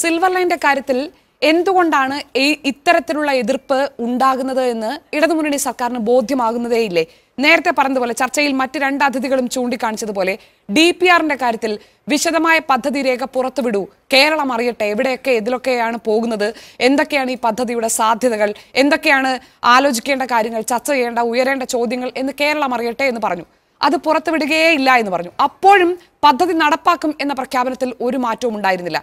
silver ലൈൻ്റെ കാര്യത്തിൽ എന്തുകൊണ്ടാണ് ഇത്തരത്തിലുള്ള എതിർപ്പ് ഉണ്ടാകുന്നത് എന്ന് ഇടതുമുന്നണി സർക്കാരിന് ബോധ്യമാകുന്നതേയില്ലേ നേരത്തെ പറഞ്ഞതുപോലെ ചർച്ചയിൽ മറ്റ് രണ്ട് അതിഥികളും ചൂണ്ടിക്കാണിച്ചതുപോലെ ഡി പി ആറിന്റെ കാര്യത്തിൽ വിശദമായ പദ്ധതി രേഖ പുറത്തുവിടൂ കേരളം അറിയട്ടെ എവിടെയൊക്കെ ഇതിലൊക്കെയാണ് പോകുന്നത് എന്തൊക്കെയാണ് ഈ പദ്ധതിയുടെ സാധ്യതകൾ എന്തൊക്കെയാണ് ആലോചിക്കേണ്ട കാര്യങ്ങൾ ചർച്ച ചെയ്യേണ്ട ഉയരേണ്ട ചോദ്യങ്ങൾ എന്ന് കേരളം അറിയട്ടെ എന്ന് പറഞ്ഞു അത് പുറത്തുവിടുകയേ ഇല്ല എന്ന് പറഞ്ഞു അപ്പോഴും പദ്ധതി നടപ്പാക്കും എന്ന പ്രഖ്യാപനത്തിൽ ഒരു മാറ്റവും ഉണ്ടായിരുന്നില്ല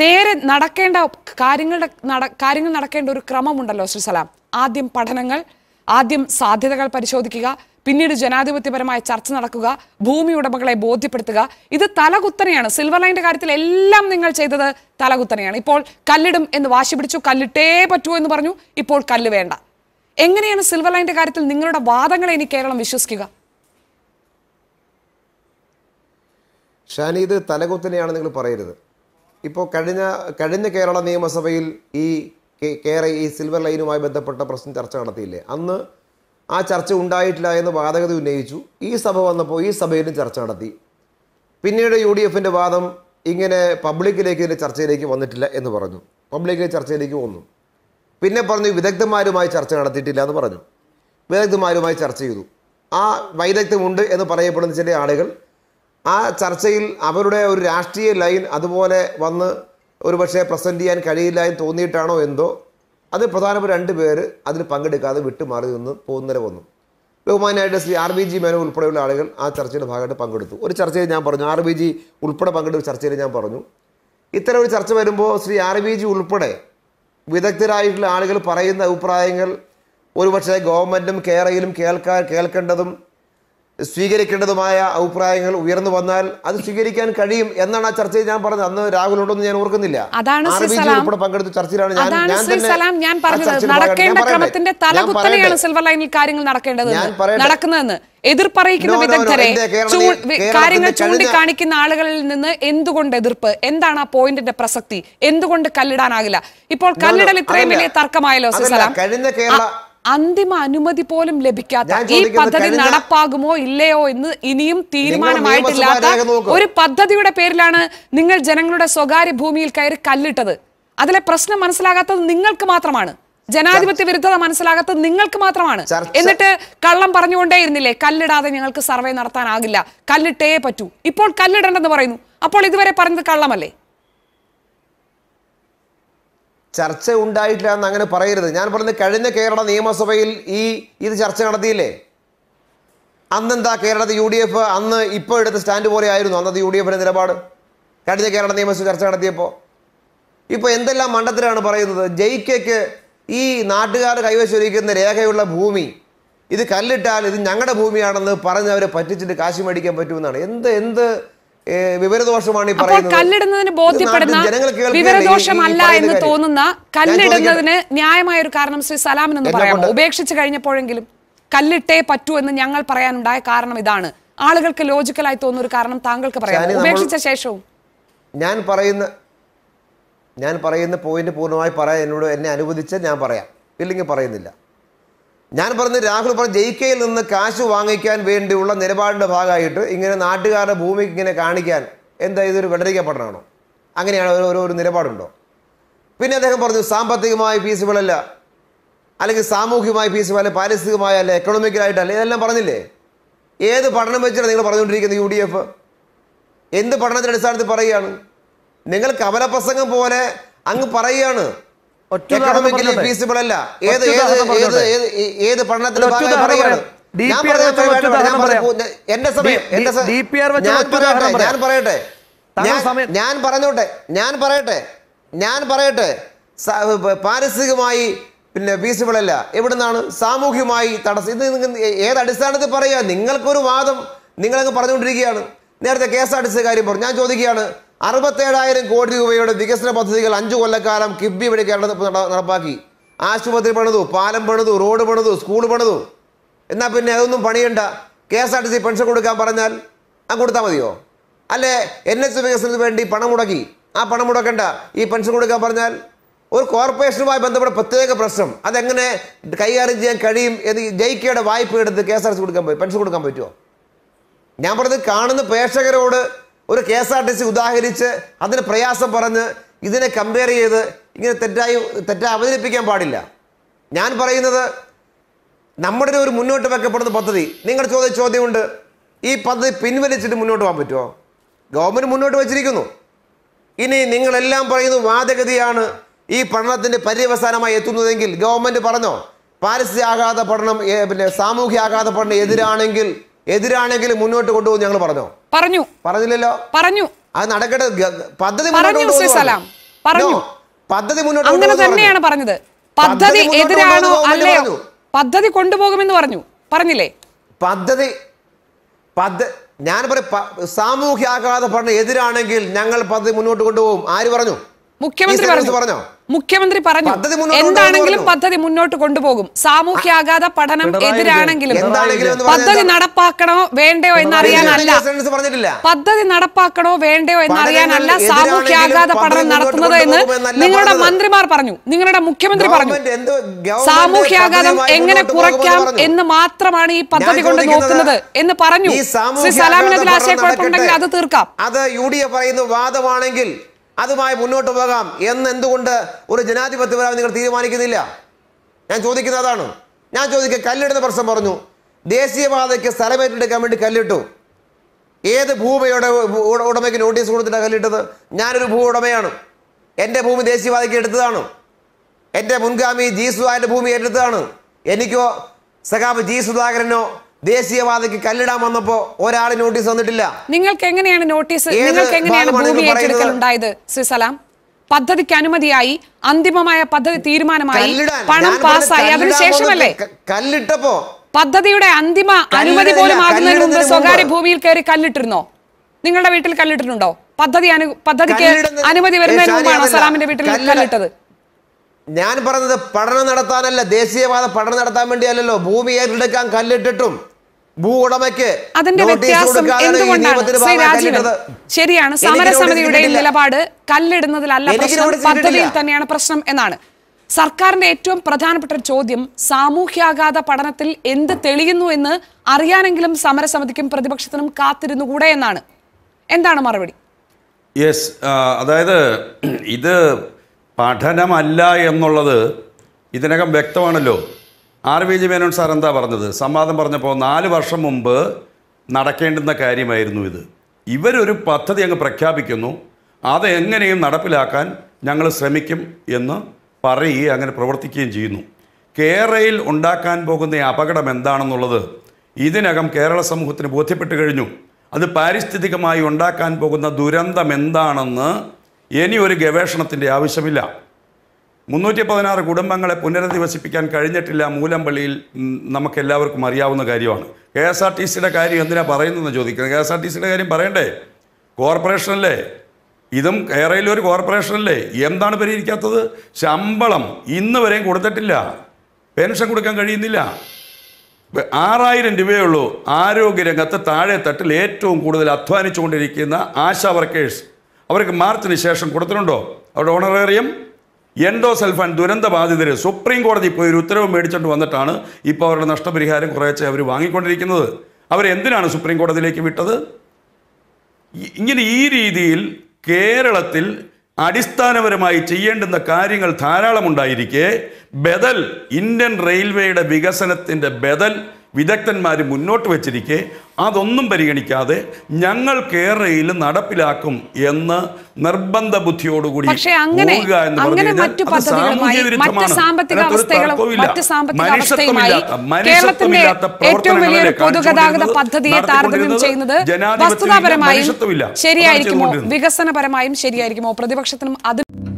നേരെ നടക്കേണ്ട കാര്യങ്ങളുടെ നട കാര്യങ്ങൾ നടക്കേണ്ട ഒരു ക്രമമുണ്ടല്ലോ ശ്രീ സലാം ആദ്യം പഠനങ്ങൾ ആദ്യം സാധ്യതകൾ പരിശോധിക്കുക പിന്നീട് ജനാധിപത്യപരമായ ചർച്ച നടക്കുക ഭൂമി ഉടമകളെ ബോധ്യപ്പെടുത്തുക ഇത് തലകുത്തനെയാണ് സിൽവർ ലൈൻ്റെ കാര്യത്തിൽ എല്ലാം നിങ്ങൾ ചെയ്തത് തലകുത്തനെയാണ് ഇപ്പോൾ കല്ലിടും എന്ന് വാശി പിടിച്ചു കല്ലിട്ടേ പറ്റുമോ എന്ന് പറഞ്ഞു ഇപ്പോൾ കല്ല് വേണ്ട എങ്ങനെയാണ് സിൽവർ ലൈൻ്റെ കാര്യത്തിൽ നിങ്ങളുടെ വാദങ്ങളെ ഇനി കേരളം വിശ്വസിക്കുക ഷാനി ഇത് തലകുത്തനെയാണ് നിങ്ങൾ പറയരുത് ഇപ്പോൾ കഴിഞ്ഞ കഴിഞ്ഞ കേരള നിയമസഭയിൽ ഈ കേര ഈ സിൽവർ ലൈനുമായി ബന്ധപ്പെട്ട പ്രശ്നം ചർച്ച നടത്തിയില്ലേ അന്ന് ആ ചർച്ച ഉണ്ടായിട്ടില്ല എന്ന് വാദഗത ഉന്നയിച്ചു ഈ സഭ വന്നപ്പോൾ ഈ സഭയിലും ചർച്ച നടത്തി പിന്നീട് യു ഡി എഫിൻ്റെ വാദം ഇങ്ങനെ പബ്ലിക്കിലേക്ക് ഇതിൻ്റെ ചർച്ചയിലേക്ക് വന്നിട്ടില്ല എന്ന് പറഞ്ഞു പബ്ലിക്കിലെ ചർച്ചയിലേക്ക് വന്നു പിന്നെ പറഞ്ഞു വിദഗ്ധന്മാരുമായി ചർച്ച നടത്തിയിട്ടില്ല എന്ന് പറഞ്ഞു വിദഗ്ധന്മാരുമായി ചർച്ച ചെയ്തു ആ വൈദഗ്ധ്യമുണ്ട് എന്ന് പറയപ്പെടുന്ന ചില ആളുകൾ ആ ചർച്ചയിൽ അവരുടെ ഒരു രാഷ്ട്രീയ ലൈൻ അതുപോലെ വന്ന് ഒരു പക്ഷേ പ്രസൻറ്റ് ചെയ്യാൻ കഴിയില്ല എന്ന് തോന്നിയിട്ടാണോ എന്തോ അത് പ്രധാനപ്പെട്ട രണ്ട് പേര് അതിൽ പങ്കെടുക്കാതെ വിട്ടുമാറി നിന്ന് പോകുന്നവരെ വന്നു ബഹുമാനായിട്ട് Shri R B G Menon ഉൾപ്പെടെയുള്ള ആളുകൾ ആ ചർച്ചയുടെ ഭാഗമായിട്ട് പങ്കെടുത്തു ഒരു ചർച്ചയിൽ ഞാൻ പറഞ്ഞു ആർ ബി ജി ഉൾപ്പെടെ പങ്കെടുത്ത ചർച്ചയിൽ ഞാൻ പറഞ്ഞു ഇത്തരം ഒരു ചർച്ച വരുമ്പോൾ ശ്രീ ആർ ബി ജി ഉൾപ്പെടെ വിദഗ്ധരായിട്ടുള്ള ആളുകൾ പറയുന്ന അഭിപ്രായങ്ങൾ ഒരുപക്ഷെ ഗവൺമെൻറ്റും കേരളയിലും കേൾക്കാൻ കേൾക്കേണ്ടതും സ്വീകരിക്കേണ്ടതുമായ അഭിപ്രായങ്ങൾ ഉയർന്നു വന്നാൽ അത് സ്വീകരിക്കാൻ കഴിയും എന്നാണ് ആ ചർച്ചയിൽ ഞാൻ പറഞ്ഞത് അന്ന് രാഹുലുണ്ടെന്ന് ഞാൻ ഓർക്കുന്നില്ല പങ്കെടുത്ത ചർച്ചയിലാണ് ഞാൻ പറഞ്ഞത് സിൽവർ ലൈനിൽ കാര്യങ്ങൾ നടക്കേണ്ടത് എതിർപ്പറിയിക്കുന്ന വിദഗ്ധരെ കാര്യങ്ങൾ ചൂണ്ടിക്കാണിക്കുന്ന ആളുകളിൽ നിന്ന് എന്തുകൊണ്ട് എതിർപ്പ് എന്താണ് ആ പോയിന്റിന്റെ പ്രസക്തി എന്തുകൊണ്ട് കല്ലിടാനാകില്ല ഇപ്പോൾ കല്ലിടൽ ഇത്രയും വലിയ തർക്കമായല്ലോ കേരള അന്തിമ അനുമതി പോലും ലഭിക്കാത്ത ഈ പദ്ധതി നടപ്പാകുമോ ഇല്ലയോ എന്ന് ഇനിയും തീരുമാനമായിട്ടില്ലാത്ത ഒരു പദ്ധതിയുടെ പേരിലാണ് നിങ്ങൾ ജനങ്ങളുടെ സ്വകാര്യ ഭൂമിയിൽ കയറി കല്ലിട്ടത് അതിലെ പ്രശ്നം മനസ്സിലാകാത്തത് നിങ്ങൾക്ക് മാത്രമാണ് ജനാധിപത്യ വിരുദ്ധത മനസ്സിലാകാത്തത് നിങ്ങൾക്ക് മാത്രമാണ് എന്നിട്ട് കള്ളം പറഞ്ഞുകൊണ്ടേയിരുന്നില്ലേ കല്ലിടാതെ ഞങ്ങൾക്ക് സർവേ നടത്താനാകില്ല കല്ലിട്ടേ പറ്റൂ ഇപ്പോൾ കല്ലിടണ്ടെന്ന് പറയുന്നു അപ്പോൾ ഇതുവരെ പറഞ്ഞത് കള്ളമല്ലേ ചർച്ച ഉണ്ടായിട്ടില്ല എന്ന് അങ്ങനെ പറയരുത് ഞാൻ പറഞ്ഞത് കഴിഞ്ഞ കേരള നിയമസഭയിൽ ഈ ഇത് ചർച്ച നടത്തിയില്ലേ അന്നെന്താ കേരളത്തിൽ യു ഡി എഫ് അന്ന് ഇപ്പോൾ എടുത്ത സ്റ്റാൻഡ് പോലെ ആയിരുന്നു അന്നത്തെ യു ഡി എഫിൻ്റെ നിലപാട് കഴിഞ്ഞ കേരള നിയമസഭ ചർച്ച നടത്തിയപ്പോൾ ഇപ്പോൾ എന്തെല്ലാം മണ്ഡലത്തിലാണ് പറയുന്നത് ജയിക്കയ്ക്ക് ഈ നാട്ടുകാർ കൈവശിരിക്കുന്ന രേഖയുള്ള ഭൂമി ഇത് കല്ലിട്ടാൽ ഇത് ഞങ്ങളുടെ ഭൂമിയാണെന്ന് പറഞ്ഞ് അവരെ പറ്റിച്ചിട്ട് കാശി മേടിക്കാൻ പറ്റുമെന്നാണ് എന്ത് എന്ത് വിവരദോഷമാണ് പറയുന്നത് കല്ലിടുന്നതിന് ബോധ്യപ്പെടുന്ന വിവരദോഷമല്ല എന്ന് തോന്നുന്ന കല്ലിടുന്നതിന് ന്യായമായ ഒരു കാരണം ശ്രീ എന്ന് പറയാമോ ഉപേക്ഷിച്ച് കഴിഞ്ഞപ്പോഴെങ്കിലും കല്ലിട്ടേ പറ്റൂ എന്ന് ഞങ്ങൾ പറയാനുണ്ടായ കാരണം ഇതാണ് ആളുകൾക്ക് ലോജിക്കലായി തോന്നുന്ന ഒരു കാരണം താങ്കൾക്ക് പറയാം ഉപേക്ഷിച്ച ശേഷവും ഞാൻ പറയുന്ന ഞാൻ പറയുന്ന പോയിന്റ് പൂർണ്ണമായി പറയാൻ എന്നോട് എന്നെ അനുവദിച്ച് ഞാൻ പറയാം ഇല്ലെങ്കിൽ പറയുന്നില്ല ഞാൻ പറഞ്ഞ് രാഹുൽ പറഞ്ഞ ജയിക്കയിൽ നിന്ന് കാശ് വാങ്ങിക്കാൻ വേണ്ടിയുള്ള നിലപാടിൻ്റെ ഭാഗമായിട്ട് ഇങ്ങനെ നാട്ടുകാരുടെ ഭൂമിക്ക് ഇങ്ങനെ കാണിക്കാൻ എന്താ ഇതൊരു വെള്ളരിക്ക പഠനമാണോ അങ്ങനെയാണ് ഒരു ഒരു നിലപാടുണ്ടോ പിന്നെ അദ്ദേഹം പറഞ്ഞു സാമ്പത്തികമായ ഫീസുകളല്ല അല്ലെങ്കിൽ സാമൂഹികമായ ഫീസുകൾ അല്ലെങ്കിൽ പാരിസ്ഥിതികമായ അല്ല എക്കണോമിക്കലായിട്ടല്ല ഇതെല്ലാം പറഞ്ഞില്ലേ ഏത് പഠനം വെച്ചിട്ട് നിങ്ങൾ പറഞ്ഞുകൊണ്ടിരിക്കുന്നത് യു ഡി എഫ് എന്ത് പഠനത്തിൻ്റെ അടിസ്ഥാനത്തിൽ പറയുകയാണ് നിങ്ങൾ കവലപ്രസംഗം പോലെ അങ്ങ് പറയുകയാണ് അല്ല ഏത് ഏത് ഏത് ഏത് ഞാൻ പറയട്ടെ ഞാൻ പറഞ്ഞോട്ടെ ഞാൻ പറയട്ടെ ഞാൻ പറയട്ടെ പാരിസ്ഥിതികമായി പിന്നെ ഫീസിബിൾ അല്ല നിന്നാണ് സാമൂഹ്യമായി തടസ്സം ഇത് ഏത് അടിസ്ഥാനത്തിൽ പറയുക നിങ്ങൾക്കൊരു വാദം നിങ്ങളങ്ങ് പറഞ്ഞുകൊണ്ടിരിക്കുകയാണ് നേരത്തെ K S R T C കാര്യം പറഞ്ഞു ഞാൻ ചോദിക്കുകയാണ് അറുപത്തേഴായിരം കോടി രൂപയുടെ വികസന പദ്ധതികൾ അഞ്ചു കൊല്ലക്കാലം കിബി വഴി കേരളത്തിൽ നടപ്പാക്കി ആശുപത്രി പണിതു പാലം പണിതു റോഡ് പണിതു സ്കൂൾ പണിതു എന്നാൽ പിന്നെ അതൊന്നും പണിയണ്ട K S R T C pension കൊടുക്കാൻ പറഞ്ഞാൽ ആ കൊടുത്താൽ മതിയോ അല്ലേ എൻ എസ് വികസനത്തിന് വേണ്ടി പണം മുടക്കി ആ പണം മുടക്കണ്ട ഈ പെൻഷൻ കൊടുക്കാൻ പറഞ്ഞാൽ ഒരു കോർപ്പറേഷനുമായി ബന്ധപ്പെട്ട പ്രത്യേക പ്രശ്നം അതെങ്ങനെ കൈകാര്യം ചെയ്യാൻ കഴിയും എന്ന് ജയിക്കയുടെ വായ്പ എടുത്ത് K S R T C കൊടുക്കാൻ പെൻഷൻ കൊടുക്കാൻ പറ്റുമോ ഞാൻ പറഞ്ഞത് കാണുന്ന പ്രേക്ഷകരോട് ഒരു K S R T C ഉദാഹരിച്ച് അതിന് പ്രയാസം പറഞ്ഞ് ഇതിനെ കമ്പയർ ചെയ്ത് ഇങ്ങനെ തെറ്റായി തെറ്റായി അവതരിപ്പിക്കാൻ പാടില്ല ഞാൻ പറയുന്നത് നമ്മുടെ ഒരു മുന്നോട്ട് വെക്കപ്പെടുന്ന പദ്ധതി നിങ്ങൾ ചോദിച്ച ചോദ്യമുണ്ട് ഈ പദ്ധതി പിൻവലിച്ചിട്ട് മുന്നോട്ട് പോകാൻ പറ്റുമോ ഗവൺമെൻറ് മുന്നോട്ട് വച്ചിരിക്കുന്നു ഇനി നിങ്ങളെല്ലാം പറയുന്നു വാദഗതിയാണ് ഈ പഠനത്തിൻ്റെ പര്യവസാനമായി എത്തുന്നതെങ്കിൽ ഗവൺമെൻറ് പറഞ്ഞോ ആഘാത പഠനം പിന്നെ സാമൂഹ്യ ആഘാത പഠനം എതിരാണെങ്കിൽ എതിരാണെങ്കിൽ മുന്നോട്ട് കൊണ്ടുപോകും ഞങ്ങൾ പറഞ്ഞോ പറഞ്ഞു പറഞ്ഞില്ലല്ലോ പറഞ്ഞു അത് നടക്കട്ടെ പദ്ധതി പറഞ്ഞു സലാം പറഞ്ഞു പദ്ധതി മുന്നോട്ട് അങ്ങനെ തന്നെയാണ് പറഞ്ഞത് പദ്ധതി എതിരാണോ അല്ലയോ പദ്ധതി കൊണ്ടുപോകുമെന്ന് പറഞ്ഞു പറഞ്ഞില്ലേ പദ്ധതി ഞാൻ പറയും സാമൂഹ്യ ആഘാത പഠനം എതിരാണെങ്കിൽ ഞങ്ങൾ പദ്ധതി മുന്നോട്ട് കൊണ്ടുപോകും ആര് പറഞ്ഞു മുഖ്യമന്ത്രി പറഞ്ഞു പറഞ്ഞോ മുഖ്യമന്ത്രി പറഞ്ഞു എന്താണെങ്കിലും പദ്ധതി മുന്നോട്ട് കൊണ്ടുപോകും സാമൂഹ്യാഘാത പഠനം എതിരാണെങ്കിലും പദ്ധതി നടപ്പാക്കണോ വേണ്ടയോ എന്നറിയാനല്ല പദ്ധതി നടപ്പാക്കണോ വേണ്ടയോ എന്നറിയാനല്ല സാമൂഹ്യാഘാത പഠനം നടത്തുന്നത് എന്ന് നിങ്ങളുടെ മന്ത്രിമാർ പറഞ്ഞു നിങ്ങളുടെ മുഖ്യമന്ത്രി പറഞ്ഞു സാമൂഹ്യാഘാതം എങ്ങനെ കുറയ്ക്കാം എന്ന് മാത്രമാണ് ഈ പദ്ധതി കൊണ്ട് നോക്കുന്നത് എന്ന് പറഞ്ഞു ശ്രീ സലാമിനതിൽ ആശയക്കുഴപ്പമുണ്ടെങ്കിൽ അത് തീർക്കാം അത് യു ഡി എഫ് പറയുന്ന വാദമാണെങ്കിൽ അതുമായി മുന്നോട്ട് പോകാം എന്ന് എന്തുകൊണ്ട് ഒരു ജനാധിപത്യപരമായി നിങ്ങൾ തീരുമാനിക്കുന്നില്ല ഞാൻ ചോദിക്കുന്ന അതാണ് ഞാൻ ചോദിക്കുക കല്ലിടുന്ന പ്രശ്നം പറഞ്ഞു ദേശീയപാതയ്ക്ക് സ്ഥലമേറ്റെടുക്കാൻ വേണ്ടി കല്ലിട്ടു ഏത് ഭൂമിയുടെ ഉടമയ്ക്ക് നോട്ടീസ് കൊടുത്തിട്ടാണ് കല്ലിട്ടത് ഞാനൊരു ഭൂ ഉടമയാണ് എൻ്റെ ഭൂമി ദേശീയപാതയ്ക്ക് എടുത്തതാണ് എൻ്റെ മുൻഗാമി ജി സുധാകരൻ്റെ ഭൂമി എടുത്തതാണ് എനിക്കോ സഖാബ് ജി സുധാകരനോ ദേശീയവാദയ്ക്ക് കല്ലിടാൻ വന്നപ്പോ ഒരാൾ നോട്ടീസ് വന്നിട്ടില്ല നിങ്ങൾക്ക് എങ്ങനെയാണ് നോട്ടീസ് നിങ്ങൾക്ക് എങ്ങനെയാണ് ഭൂമി ഏറ്റെടുക്കൽ ഉണ്ടായത് സലാം പദ്ധതിക്ക് അനുമതിയായി അന്തിമമായ പദ്ധതി തീരുമാനമായി പണം പാസ്സായി അതിനുശേഷമല്ലേ കല്ലിട്ടപ്പോ പദ്ധതിയുടെ അന്തിമ അനുമതി പോലും ആകുന്നതിന് മുമ്പ് സ്വകാര്യ ഭൂമിയിൽ കയറി കല്ലിട്ടിരുന്നോ നിങ്ങളുടെ വീട്ടിൽ കല്ലിട്ടിട്ടുണ്ടോ പദ്ധതി അനു പദ്ധതിക്ക് അനുമതി വരുന്നതിന് മുമ്പാണ് സലാമിന്റെ വീട്ടിൽ കല്ലിട്ടത് ഞാൻ പറഞ്ഞത് പഠനം നടത്താനല്ല ദേശീയവാദ പഠനം നടത്താൻ വേണ്ടിയല്ലോ ഭൂമി ഏറ്റെടുക്കാൻ കല്ലിട്ടിട്ടും അതിന്റെ വ്യത്യാസം എന്തുകൊണ്ടാണ് ശരിയാണ് സമരസമിതിയുടെ നിലപാട് കല്ലിടുന്നതിലല്ല പ്രശ്നം പദ്ധതിയിൽ തന്നെയാണ് പ്രശ്നം എന്നാണ് സർക്കാരിന്റെ ഏറ്റവും പ്രധാനപ്പെട്ട ഒരു ചോദ്യം സാമൂഹ്യാഘാത പഠനത്തിൽ എന്ത് തെളിയുന്നു എന്ന് അറിയാനെങ്കിലും സമരസമിതിക്കും പ്രതിപക്ഷത്തിനും കാത്തിരുന്നുകൂടെ എന്നാണ് എന്താണ് മറുപടി യെസ് അതായത് ഇത് പഠനമല്ല എന്നുള്ളത് ഇതിനകം വ്യക്തമാണല്ലോ R V G Menon sir എന്താ പറഞ്ഞത് സംവാദം പറഞ്ഞപ്പോൾ നാല് വർഷം മുമ്പ് നടക്കേണ്ടുന്ന കാര്യമായിരുന്നു ഇത് ഇവരൊരു പദ്ധതി അങ്ങ് പ്രഖ്യാപിക്കുന്നു അത് എങ്ങനെയും നടപ്പിലാക്കാൻ ഞങ്ങൾ ശ്രമിക്കും എന്ന് പറയുകയും അങ്ങനെ പ്രവർത്തിക്കുകയും ചെയ്യുന്നു കേരളയിൽ ഉണ്ടാക്കാൻ പോകുന്ന അപകടം എന്താണെന്നുള്ളത് ഇതിനകം കേരള സമൂഹത്തിന് ബോധ്യപ്പെട്ട് കഴിഞ്ഞു അത് പാരിസ്ഥിതികമായി ഉണ്ടാക്കാൻ പോകുന്ന ദുരന്തം എന്താണെന്ന് ഇനി ഒരു ഗവേഷണത്തിൻ്റെ ആവശ്യമില്ല മുന്നൂറ്റി പതിനാറ് കുടുംബങ്ങളെ പുനരധിവസിപ്പിക്കാൻ കഴിഞ്ഞിട്ടില്ല മൂലമ്പള്ളിയിൽ നമുക്കെല്ലാവർക്കും അറിയാവുന്ന കാര്യമാണ് കെ എസ് ആർ ടി സിയുടെ കാര്യം എന്തിനാണ് പറയുന്നതെന്ന് ചോദിക്കുന്നത് കെ എസ് ആർ ടി സിയുടെ കാര്യം പറയണ്ടേ കോർപ്പറേഷനല്ലേ ഇതും കേരളയിലെ ഒരു കോർപ്പറേഷനല്ലേ എന്താണ് പരിഹരിക്കാത്തത് ശമ്പളം ഇന്ന് വരെയും കൊടുത്തിട്ടില്ല പെൻഷൻ കൊടുക്കാൻ കഴിയുന്നില്ല ആറായിരം രൂപയുള്ളൂ ആരോഗ്യരംഗത്ത് താഴെ തട്ടിൽ ഏറ്റവും കൂടുതൽ അധ്വാനിച്ചുകൊണ്ടിരിക്കുന്ന ആശാ വർക്കേഴ്സ് അവർക്ക് മാർച്ചിന് ശേഷം കൊടുത്തിട്ടുണ്ടോ അവരുടെ ഓണറേറിയം ദുരന്ത ദുരന്തബാധിതർ സുപ്രീം കോടതി പോയി ഒരു ഉത്തരവ് മേടിച്ചുകൊണ്ട് വന്നിട്ടാണ് ഇപ്പോൾ അവരുടെ നഷ്ടപരിഹാരം കുറേശ്ശെ അവർ വാങ്ങിക്കൊണ്ടിരിക്കുന്നത് അവരെന്തിനാണ് സുപ്രീം കോടതിയിലേക്ക് വിട്ടത് ഇങ്ങനെ ഈ രീതിയിൽ കേരളത്തിൽ അടിസ്ഥാനപരമായി ചെയ്യേണ്ടുന്ന കാര്യങ്ങൾ ധാരാളമുണ്ടായിരിക്കെ ബദൽ ഇന്ത്യൻ റെയിൽവേയുടെ വികസനത്തിൻ്റെ ബദൽ വിദഗ്ധന്മാർ മുന്നോട്ട് വച്ചിരിക്കെ അതൊന്നും പരിഗണിക്കാതെ ഞങ്ങൾ കേരളയിൽ നടപ്പിലാക്കും എന്ന് നിർബന്ധ ബുദ്ധിയോടുകൂടി പദ്ധതിയെ താരതമ്യം ശരിയായിരിക്കുമോ വികസനപരമായും ശരിയായിരിക്കുമോ പ്രതിപക്ഷത്തിനും അതിൽ